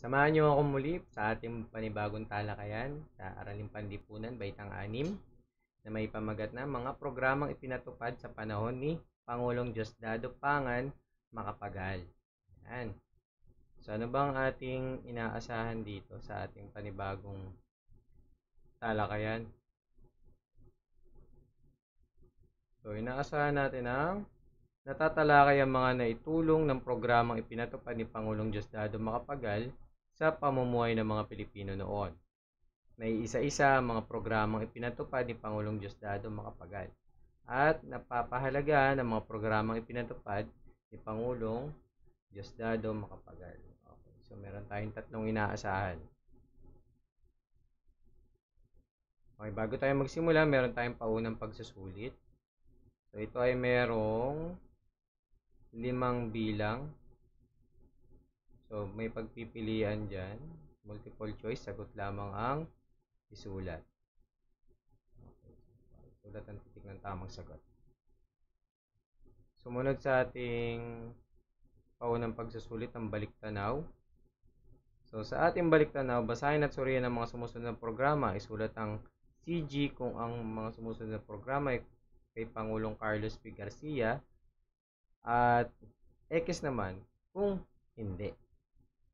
Samahan niyo ako muli sa ating panibagong talakayan sa Araling Panlipunan, Baitang 6 na may pamagat na mga programang ipinatupad sa panahon ni Pangulong Diosdado Pangan Makapagal. Yan. So ano bang ating inaasahan dito sa ating panibagong talakayan? So inaasahan natin ang natatalakay ang mga naitulong ng programang ipinatupad ni Pangulong Diosdado Makapagal sa pamumuhay ng mga Pilipino noon. May isa-isa mga programang ipinatupad ni Pangulong Diosdado Macapagal at napapahalaga ng mga programang ipinatupad ni Pangulong Diosdado Macapagal. Okay, so meron tayong tatlong inaasahan. Okay, bago tayo magsimula, meron tayong paunang pagsusulit. So ito ay merong limang bilang So, may pagpipilian dyan. Multiple choice, sagot lamang ang isulat. Sulat ang titik ng tamang sagot. Sumunod sa ating paunang pagsusulit ng baliktanaw. So, sa ating baliktanaw, basahin at suriin ang mga sumusunod na programa. Isulat ang CG kung ang mga sumusunod na programa ay kay Pangulong Carlos P. Garcia at X naman kung hindi.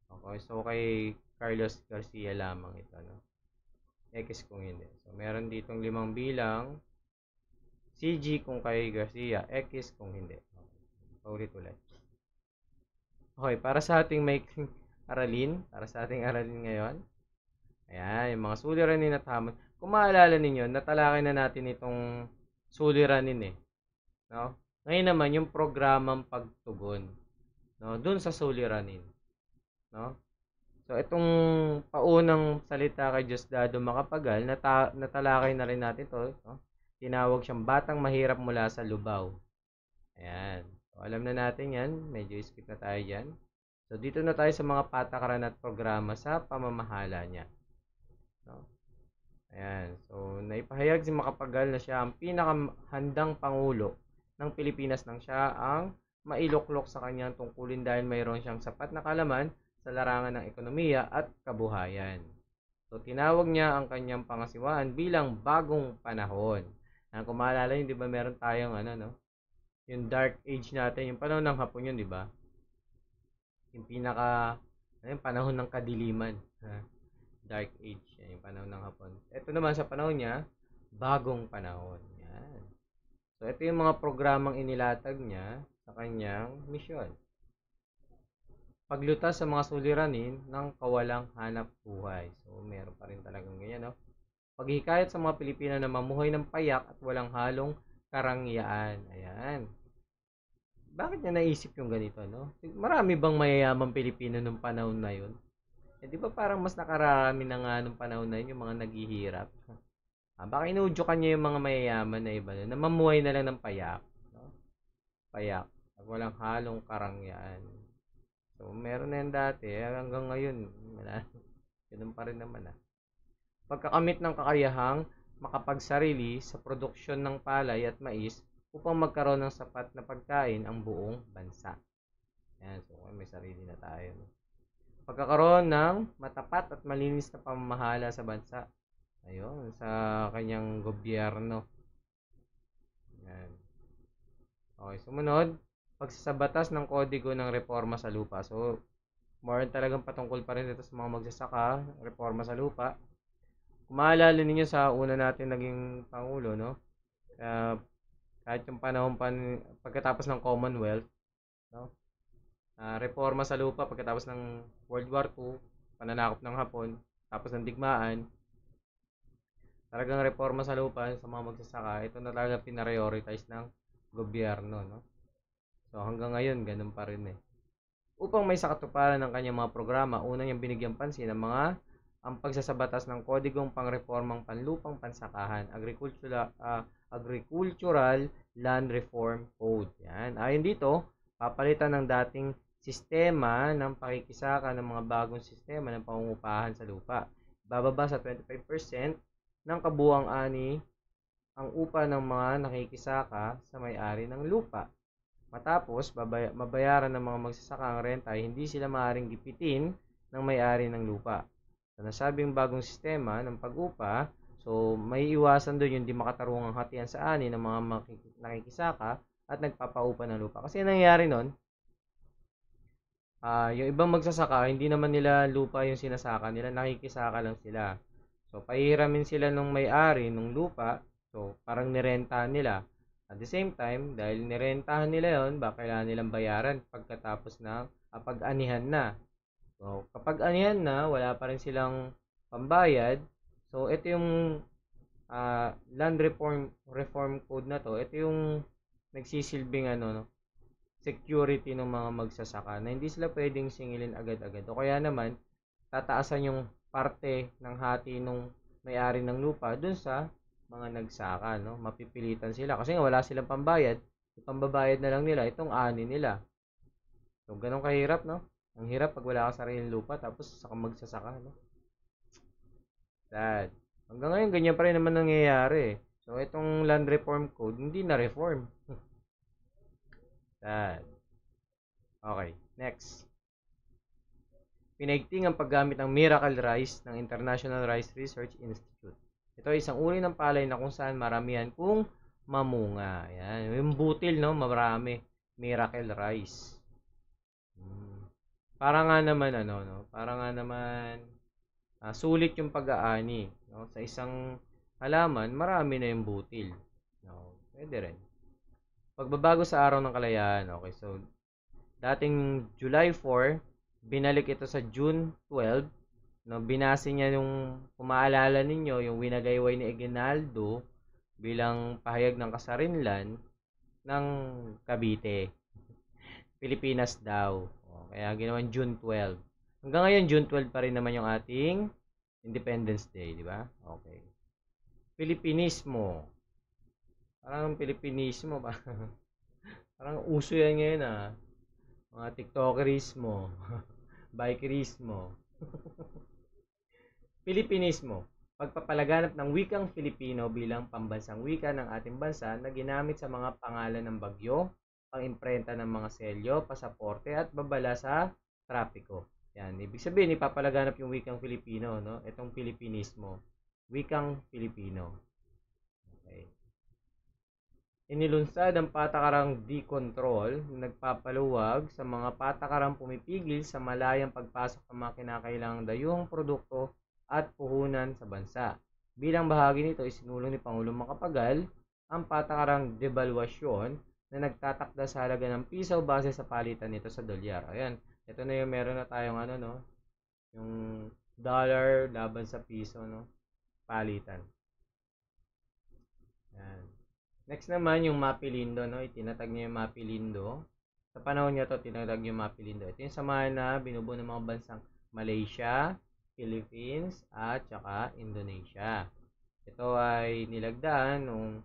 Okay, so kay Carlos Garcia lamang ito, no? X kung hindi. So, meron ditong limang bilang. CG kung kay Garcia, X kung hindi. Paulit-ulit. Okay, para sa ating making aralin, para sa ating aralin ngayon, ayan, yung mga suliranin at hamon. Kung maalala ninyo, natalakay na natin itong suliranin eh. No? Ngayon naman, yung programang pagtugon. No? Doon sa suliranin no? So itong paunang salita kay Dado Makapagal, nata- natalakay na rin natin 'to, no? Tinawag siyang batang mahirap mula sa Lubao. Ayan. So, alam na natin 'yan, medyo skip na tayo diyan. So dito na tayo sa mga patakaran at programa sa pamamahala niya. No? Ayan. So naipahayag si Makapagal na siya ang pinakahandang pangulo ng Pilipinas nang siya ang mailuklok sa kanyang tungkulin dahil mayroon siyang sapat na kalaman sa larangan ng ekonomiya at kabuhayan. So tinawag niya ang kanyang pangasiwaan bilang bagong panahon. Ang kumalala yun, di ba meron tayong ano, no? Yung dark age natin, yung panahon ng hapon yun, di ba? Yung pinaka, ano yung panahon ng kadiliman. Ha? Dark age, yan, yung panahon ng hapon. Ito naman sa panahon niya, bagong panahon. Yan. So, ito yung mga programang inilatag niya sa kanyang misyon paglutas sa mga suliranin ng kawalang hanap buhay. So, meron pa rin talagang ganyan, no? Paghikayat sa mga Pilipino na mamuhay ng payak at walang halong karangyaan. Ayan. Bakit niya naisip yung ganito, no? Marami bang mayayamang Pilipino nung panahon na yun? Eh, di ba parang mas nakarami na nga nung panahon na yun yung mga naghihirap? Ah, baka inuudyokan niya yung mga mayayaman na iba na mamuhay na lang ng payak. No? Payak. At walang halong karangyaan. So, meron na yan dati. Eh, hanggang ngayon, wala. Ganun pa rin naman ah. Pagkakamit ng kakayahang makapagsarili sa produksyon ng palay at mais upang magkaroon ng sapat na pagkain ang buong bansa. Ayan, so may sarili na tayo. Pagkakaroon ng matapat at malinis na pamahala sa bansa. Ayun, sa kanyang gobyerno. Ayan. Okay, sumunod pagsasabatas ng kodigo ng reforma sa lupa. So, more on talagang patungkol pa rin ito sa mga magsasaka, reforma sa lupa. Kung maalala ninyo sa una natin naging Pangulo, no? Uh, kahit yung panahon pan, pagkatapos ng Commonwealth, no? Uh, reforma sa lupa pagkatapos ng World War II, pananakop ng Hapon, tapos ng digmaan, talagang reforma sa lupa sa mga magsasaka, ito na talaga pinarioritize ng gobyerno, no? So hanggang ngayon, ganun pa rin eh. Upang may sakatuparan ng kanyang mga programa, una niyang binigyan pansin ang mga ang pagsasabatas ng kodigong pangreformang panlupang pansakahan, agricultural, uh, ah, agricultural land reform code. Yan. Ayon dito, papalitan ng dating sistema ng pakikisaka ng mga bagong sistema ng pangungupahan sa lupa. Bababa sa 25% ng kabuang ani ang upa ng mga nakikisaka sa may-ari ng lupa. Matapos, babaya, mabayaran ng mga magsasaka ang renta ay hindi sila maaaring gipitin ng may-ari ng lupa. Sa nasabing bagong sistema ng pag-upa, so may iwasan doon yung di makatarungang hatian sa ani ng mga nakikisaka at nagpapaupa ng lupa. Kasi nangyayari noon, uh, ah, yung ibang magsasaka, hindi naman nila lupa yung sinasaka nila, nakikisaka lang sila. So, pahihiramin sila nung may-ari nung lupa, so parang nirenta nila at the same time, dahil nirentahan nila yon baka kailangan nilang bayaran pagkatapos ng pag-anihan na. So, kapag anihan na, wala pa rin silang pambayad. So, ito yung uh, land reform reform code na to. Ito yung nagsisilbing ano, no, security ng mga magsasaka na hindi sila pwedeng singilin agad-agad. O kaya naman, tataasan yung parte ng hati ng may-ari ng lupa dun sa mga nagsaka, no? Mapipilitan sila kasi nga wala silang pambayad. Pambabayad na lang nila itong ani nila. So, ganun kahirap, no? Ang hirap pag wala ka sariling lupa tapos saka magsasaka, no? Sad. Hanggang ngayon, ganyan pa rin naman nangyayari. Eh. So, itong land reform code, hindi na reform. Sad. okay, next. Pinaigting ang paggamit ng miracle rice ng International Rice Research Institute. Ito ay isang uri ng palay na kung saan maramihan kung mamunga. Ayan. Yung butil, no? Marami. Miracle rice. Hmm. Para nga naman, ano, no? Para nga naman, uh, sulit yung pag-aani. No? Sa isang halaman, marami na yung butil. No? Pwede rin. Pagbabago sa araw ng kalayaan. Okay, so, dating July 4, binalik ito sa June 12, No, binase niya yung kumaalala ninyo yung winagayway ni Aguinaldo bilang pahayag ng kasarinlan ng Cavite. Pilipinas daw. O, oh, kaya ginawan June 12. Hanggang ngayon June 12 pa rin naman yung ating Independence Day, di ba? Okay. Filipinismo. Parang Filipinismo ba? parang uso yan ngayon ah. Mga TikTokerismo, bikerismo. Pilipinismo, pagpapalaganap ng wikang Filipino bilang pambansang wika ng ating bansa na ginamit sa mga pangalan ng bagyo, pang-imprenta ng mga selyo, pasaporte at babala sa trapiko. Yan, ibig sabihin ipapalaganap yung wikang Filipino, no? Itong Pilipinismo, wikang Filipino. Okay. Inilunsad ang patakarang de-control na nagpapaluwag sa mga patakarang pumipigil sa malayang pagpasok ng mga kinakailangang dayuhang produkto at puhunan sa bansa. Bilang bahagi nito, isinulong ni Pangulong Makapagal ang patakarang devaluasyon na nagtatakda sa halaga ng piso base sa palitan nito sa dolyar. Ayan, ito na yung meron na tayong ano no, yung dollar laban sa piso no, palitan. Ayan. Next naman yung Mapilindo no, itinatag niya yung Mapilindo. Sa panahon niya to tinatag yung Mapilindo. Ito yung samahan na binubuo ng mga bansang Malaysia, Philippines, at saka Indonesia. Ito ay nilagdaan noong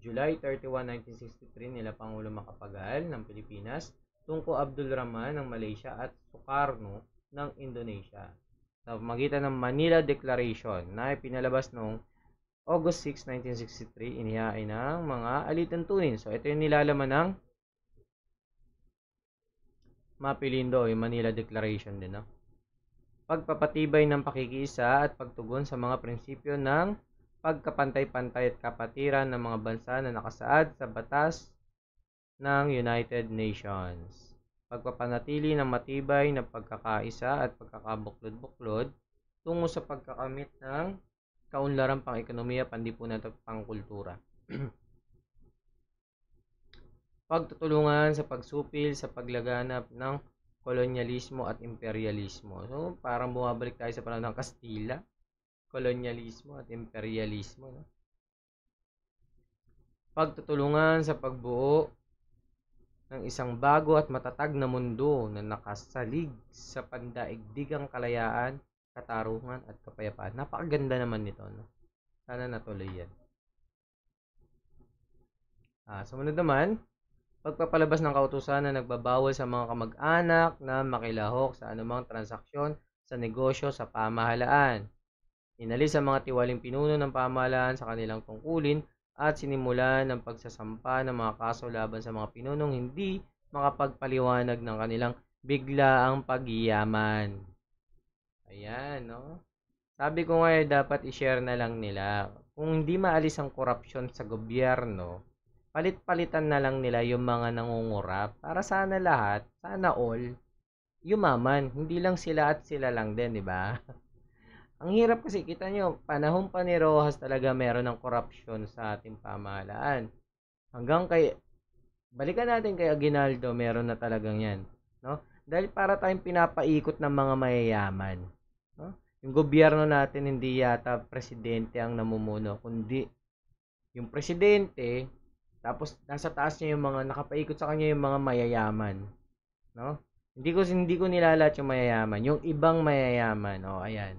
July 31, 1963 nila Pangulo Makapagal ng Pilipinas, Tunko Abdul Rahman ng Malaysia at Sukarno ng Indonesia sa magitan ng Manila Declaration na ipinalabas noong August 6, 1963, inihain ng mga alitantunin. So, ito yung nilalaman ng Mapilindo, yung Manila Declaration din, no? pagpapatibay ng pakikiisa at pagtugon sa mga prinsipyo ng pagkapantay-pantay at kapatiran ng mga bansa na nakasaad sa batas ng United Nations. Pagpapanatili ng matibay na pagkakaisa at pagkakabuklod-buklod tungo sa pagkakamit ng kaunlarang pang-ekonomiya, pandipunan at pangkultura. Pagtutulungan sa pagsupil sa paglaganap ng kolonyalismo at imperialismo. So, parang bumabalik tayo sa panahon ng Kastila, kolonyalismo at imperialismo. No? Pagtutulungan sa pagbuo ng isang bago at matatag na mundo na nakasalig sa pandaigdigang kalayaan, katarungan at kapayapaan. Napakaganda naman nito. No? Sana natuloy yan. Ah, sumunod naman, pagpapalabas ng kautusan na nagbabawal sa mga kamag-anak na makilahok sa anumang transaksyon sa negosyo sa pamahalaan. Inalis ang mga tiwaling pinuno ng pamahalaan sa kanilang tungkulin at sinimulan ng pagsasampa ng mga kaso laban sa mga pinunong hindi makapagpaliwanag ng kanilang bigla ang pagyaman. Ayan, no? Sabi ko nga eh, dapat i-share na lang nila. Kung hindi maalis ang korupsyon sa gobyerno, palit-palitan na lang nila yung mga nangungurap para sana lahat, sana all, yumaman. Hindi lang sila at sila lang din, di ba? Ang hirap kasi, kita nyo, panahon pa ni Rojas talaga meron ng corruption sa ating pamahalaan. Hanggang kay, balikan natin kay Aguinaldo, meron na talagang yan. No? Dahil para tayong pinapaikot ng mga mayayaman. No? Yung gobyerno natin, hindi yata presidente ang namumuno, kundi yung presidente, tapos nasa taas niya yung mga nakapaikot sa kanya yung mga mayayaman. No? Hindi ko hindi ko nilalat yung mayayaman, yung ibang mayayaman. Oh, ayan.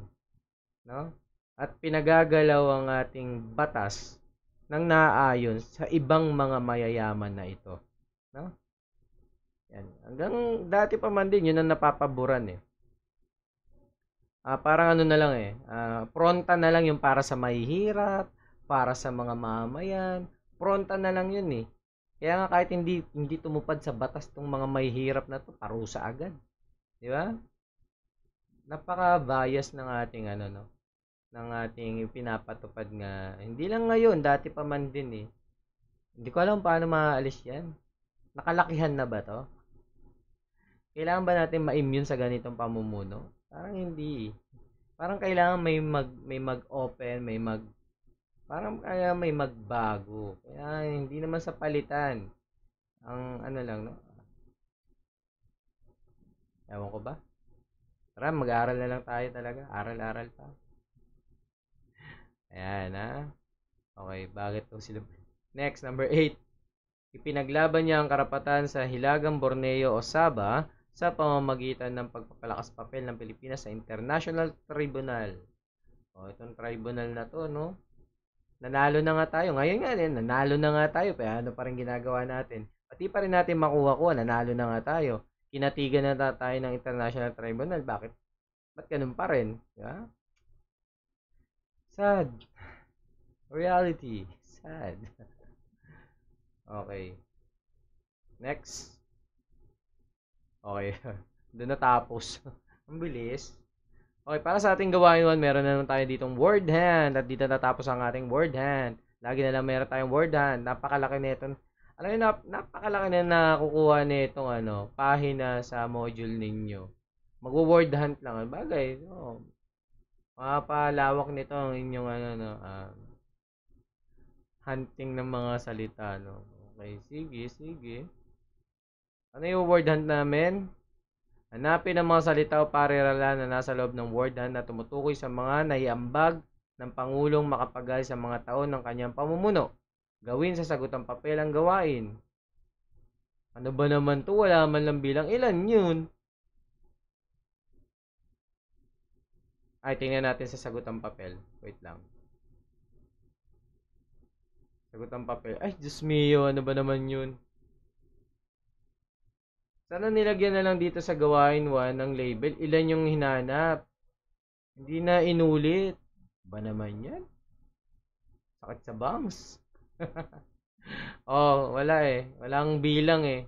No? At pinagagalaw ang ating batas nang naaayon sa ibang mga mayayaman na ito. No? Yan. Hanggang dati pa man din, yun ang napapaboran eh. Ah, parang ano na lang eh, ah, pronta na lang yung para sa mahihirap, para sa mga mamayan, pronta na lang yun eh. Kaya nga kahit hindi hindi tumupad sa batas tong mga may hirap na to, parusa agad. 'Di ba? Napaka-bias ng ating ano no, ng ating pinapatupad nga. Hindi lang ngayon, dati pa man din eh. Hindi ko alam paano maaalis 'yan. Nakalakihan na ba 'to? Kailangan ba natin ma-immune sa ganitong pamumuno? Parang hindi. Eh. Parang kailangan may mag may mag-open, may mag Parang kaya may magbago. Kaya hindi naman sa palitan. Ang ano lang, no? Ewan ko ba? Tara, mag-aaral na lang tayo talaga. Aral-aral pa. Ayan, ha? Okay, bakit po sila? Next, number 8. Ipinaglaban niya ang karapatan sa Hilagang Borneo o Saba sa pamamagitan ng pagpapalakas papel ng Pilipinas sa International Tribunal. O, itong tribunal na to, no? nanalo na nga tayo. Ngayon nga din, nanalo na nga tayo. Kaya ano pa rin ginagawa natin? Pati pa rin natin makuha ko, nanalo na nga tayo. Kinatigan na tayo ng International Tribunal. Bakit? Ba't ganun pa rin? Yeah? Sad. Reality. Sad. okay. Next. Okay. Doon natapos. Ang bilis. Okay, para sa ating gawain 1, meron na naman tayo ditong word hand at dito natapos ang ating word hand. Lagi na lang meron tayong word hand. Napakalaki nito. Na alam niyo, nap napakalaki na nakukuha nitong na ano, pahina sa module ninyo. Magwo-word hunt lang. Bagay, oh, mapalawak nito ang inyong ano, no, uh, hunting ng mga salita. No? Okay, sige, sige. Ano yung word hunt namin? Hanapin ang mga salita o parirala na nasa loob ng wardan na tumutukoy sa mga naiambag ng Pangulong makapagal sa mga taon ng kanyang pamumuno. Gawin sa sagutang papel ang gawain. Ano ba naman to? Wala man lang bilang ilan yun. Ay, tingnan natin sa sagutang papel. Wait lang. Sagutang papel. Ay, Diyos mio, ano ba naman yun? Sana nilagyan na lang dito sa gawain 1 ng label. Ilan yung hinanap? Hindi na inulit. Ba naman yan? Sakit sa bangs. oh, wala eh. Walang bilang eh.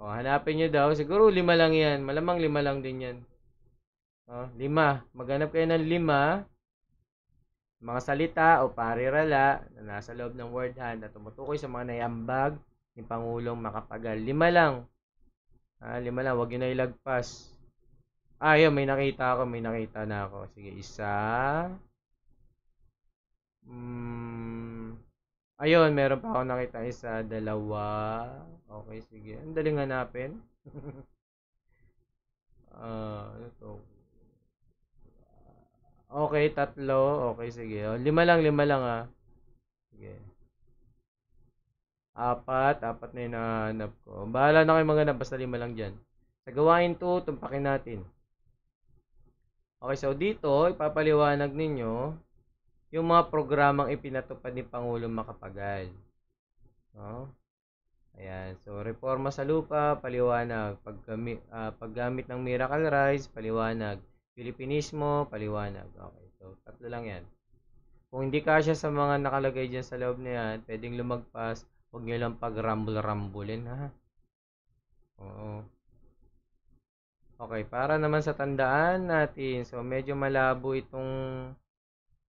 Oh, hanapin nyo daw. Siguro lima lang yan. Malamang lima lang din yan. Oh, lima. Maghanap kayo ng lima. Mga salita o parirala na nasa loob ng word hand na tumutukoy sa mga naiambag ni Pangulong makapagal. Lima lang. Ah, lima lang. Huwag yun na ilagpas. Ah, yun. May nakita ako. May nakita na ako. Sige, isa. Hmm. Ayun, meron pa ako nakita. Isa, dalawa. Okay, sige. Ang daling hanapin. Ah, uh, Okay, tatlo. Okay, sige. Oh, lima lang, lima lang ah. Apat, apat na hinahanap ko. Bahala na kayo maghanap, basta lima lang dyan. Sa gawain to, tumpakin natin. Okay, so dito, ipapaliwanag ninyo yung mga programang ipinatupad ni Pangulong Makapagal. No? Ayan. So, reforma sa lupa, paliwanag. Paggami, uh, ah, paggamit ng miracle rice, paliwanag. Filipinismo, paliwanag. Okay. So, tatlo lang yan. Kung hindi kasya sa mga nakalagay dyan sa loob na yan, pwedeng lumagpas Huwag nyo lang pag-rumble-rumblein, ha? Oo. Okay, para naman sa tandaan natin. So, medyo malabo itong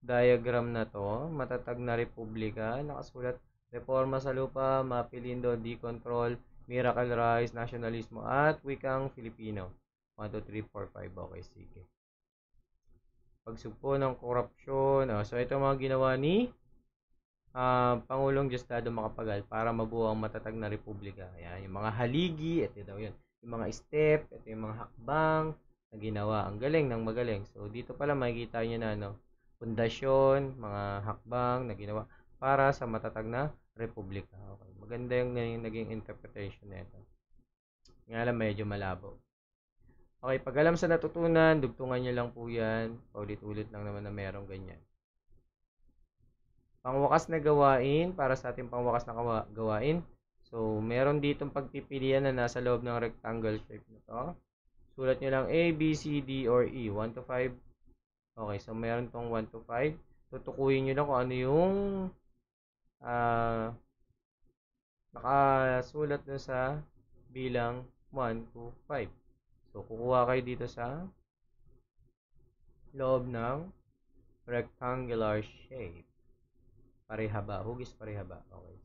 diagram na to. Matatag na republika. Nakasulat, reforma sa lupa, mapilindo, decontrol, miracle rise, nationalismo, at wikang Filipino. 1, 2, 3, 4, 5. Okay, sige. Pagsugpo ng korupsyon. Ah, so, ito mga ginawa ni uh, Pangulong Diosdado Makapagal para mabuo ang matatag na republika. Ayan, yung mga haligi, ito daw yun. Yung mga step, ito yung mga hakbang na ginawa. Ang galing ng magaling. So, dito pala makikita nyo na, ano, pundasyon, mga hakbang na ginawa para sa matatag na republika. Okay. Maganda yung, yung naging interpretation nito. Nga lang medyo malabo. Okay, pag alam sa natutunan, dugtungan nyo lang po yan. Paulit-ulit lang naman na merong ganyan pangwakas na gawain para sa ating pangwakas na gawain. So, meron ditong pagpipilian na nasa loob ng rectangle shape na to. Sulat nyo lang A, B, C, D, or E. 1 to 5. Okay, so meron tong 1 to 5. Tutukuyin nyo lang kung ano yung uh, nakasulat dun sa bilang 1 to 5. So, kukuha kayo dito sa loob ng rectangular shape. Pareha ba? Hugis pareha ba? Okay.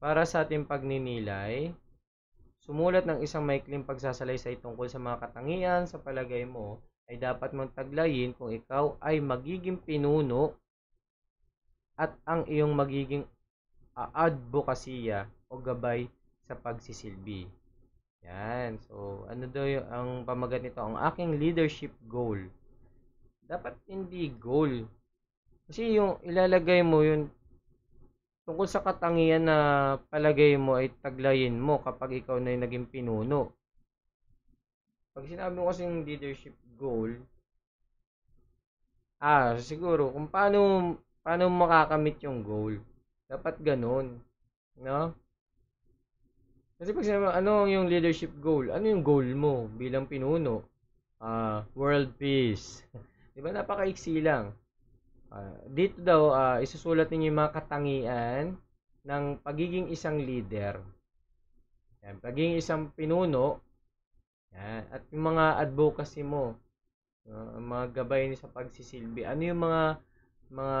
Para sa ating pagninilay, sumulat ng isang maikling pagsasalaysay tungkol sa mga katangian sa palagay mo ay dapat mong taglayin kung ikaw ay magiging pinuno at ang iyong magiging advokasya o gabay sa pagsisilbi. Yan. So, ano daw yung, ang pamagat nito? Ang aking leadership goal. Dapat hindi goal kasi yung ilalagay mo yun tungkol sa katangian na palagay mo ay taglayin mo kapag ikaw na yung naging pinuno. Pag sinabi mo kasi yung leadership goal, ah, siguro kung paano paano makakamit yung goal. Dapat ganun. No? Kasi pag sinabi mo, ano yung leadership goal? Ano yung goal mo bilang pinuno? Ah, uh, world peace. 'Di ba napakaiksi lang. Uh, dito daw, uh, isusulat ninyo yung mga katangian ng pagiging isang leader. Yan, pagiging isang pinuno. Yan, at yung mga advocacy mo. Uh, mga gabay ni sa pagsisilbi. Ano yung mga mga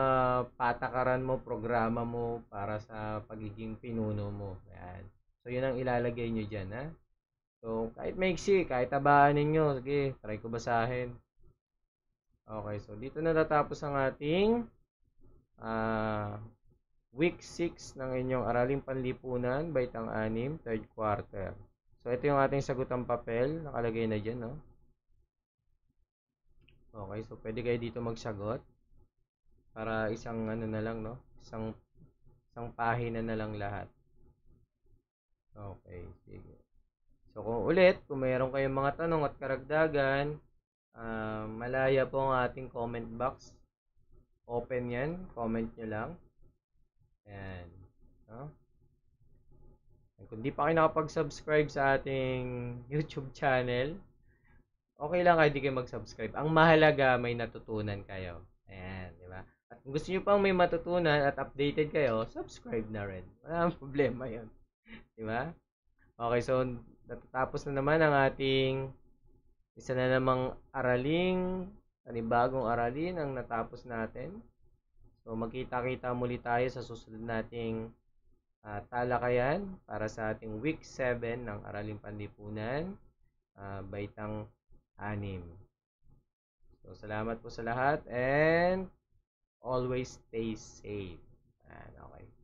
patakaran mo, programa mo para sa pagiging pinuno mo. Yan. So, yun ang ilalagay nyo dyan, ha? So, kahit maiksi, kahit tabaan ninyo, sige, try ko basahin. Okay, so dito natatapos ang ating uh, week 6 ng inyong araling panlipunan, baitang 6, third quarter. So ito yung ating sagutang papel, nakalagay na dyan, no? Okay, so pwede kayo dito magsagot para isang ano na lang, no? Isang isang pahina na lang lahat. Okay, sige. So kung ulit, kung mayroon kayong mga tanong at karagdagan, Uh, malaya po ang ating comment box. Open yan. Comment nyo lang. Ayan. No? And kung di pa kayo nakapag-subscribe sa ating YouTube channel, okay lang kayo di kayo mag-subscribe. Ang mahalaga, may natutunan kayo. Ayan, di ba? At kung gusto nyo pang may matutunan at updated kayo, subscribe na rin. Walang problema yun. di ba? Okay, so natatapos na naman ang ating isa na namang araling, panibagong aralin ang natapos natin. So magkita-kita muli tayo sa susunod nating uh, talakayan para sa ating week 7 ng Araling Panlipunan, uh, Baitang 6. So salamat po sa lahat and always stay safe. And okay.